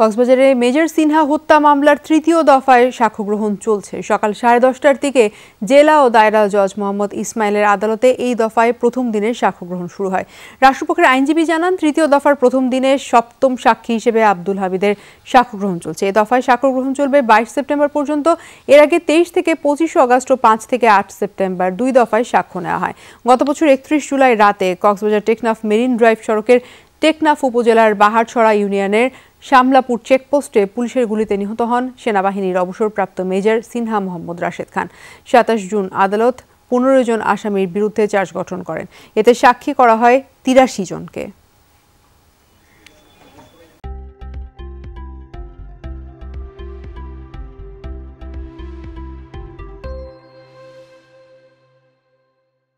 কক্সবাজারে মেজর সিনহা হত্যা মামলার তৃতীয় দফায় সাক্ষ্য গ্রহণ চলছে সকাল সাড়ে দশটার দিকে জেলা ও দায়রা জজ মোহাম্মদ ইসমাইলের আদালতে এই দফায় প্রথম দিনের সাক্ষ্য গ্রহণ শুরু হয় রাষ্ট্রপক্ষের আইনজীবী জানান তৃতীয় দফার প্রথম দিনে সপ্তম সাক্ষী হিসেবে আব্দুল হাবিদের সাক্ষ্য গ্রহণ চলছে এ দফায় সাক্ষ্য গ্রহণ চলবে বাইশ সেপ্টেম্বর পর্যন্ত এর আগে তেইশ থেকে পঁচিশে অগস্ট ও পাঁচ থেকে আট সেপ্টেম্বর দুই দফায় সাক্ষ্য নেওয়া হয় গত বছর একত্রিশ জুলাই রাতে কক্সবাজার টেকনাফ মেরিন ড্রাইভ সড়কের টেকনাফ উপজেলার বাহারছড়া ইউনিয়নের শামলাপুর চেকপোস্টে পুলিশের গুলিতে নিহত হন সেনাবাহিনীর অবসরপ্রাপ্ত মেজর সিনহা মোহাম্মদ রাশেদ খান সাতাশ জুন আদালত পনেরো জন আসামির বিরুদ্ধে চার্জ গঠন করেন এতে সাক্ষী করা হয় তিরাশি জনকে